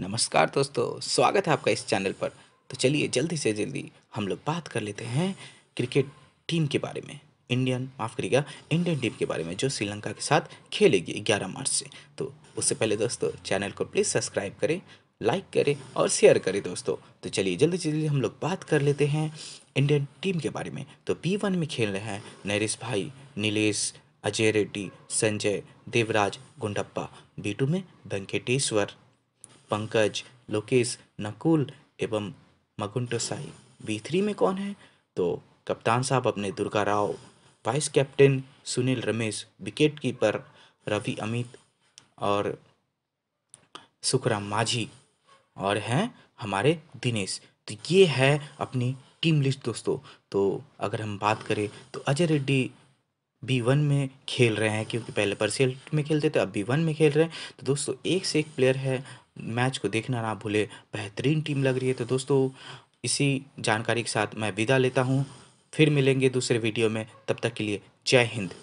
नमस्कार दोस्तों स्वागत है आपका इस चैनल पर तो चलिए जल्दी से जल्दी हम लोग बात कर लेते हैं क्रिकेट टीम के बारे में इंडियन माफ़ करिएगा इंडियन टीम के बारे में जो श्रीलंका के साथ खेलेगी ग्यारह मार्च से तो उससे पहले दोस्तों चैनल को प्लीज़ सब्सक्राइब करें लाइक करें और शेयर करें दोस्तों तो चलिए जल्दी से जल्दी हम लोग बात कर लेते हैं इंडियन टीम के बारे में तो बी वन में खेल रहे हैं नरेश भाई नीलेश अजय रेड्डी संजय देवराज गुंडप्पा बी टू में वेंकटेश्वर पंकज लोकेश नकुल एवं मगुंटो साई बी थ्री में कौन है तो कप्तान साहब अपने Durga Rao vice captain Sunil Ramesh wicket keeper Ravi Amit और सुखराम माझी और हैं हमारे दिनेश तो ये है अपनी टीम लिस्ट दोस्तों तो अगर हम बात करें तो अजय रेड्डी बी वन में खेल रहे हैं क्योंकि पहले परसेल में खेलते थे अब बी वन में खेल रहे हैं तो दोस्तों एक से एक प्लेयर है मैच को देखना ना भूले बेहतरीन टीम लग रही है तो दोस्तों इसी जानकारी के साथ मैं विदा लेता हूँ फिर मिलेंगे दूसरे वीडियो में तब तक के लिए जय हिंद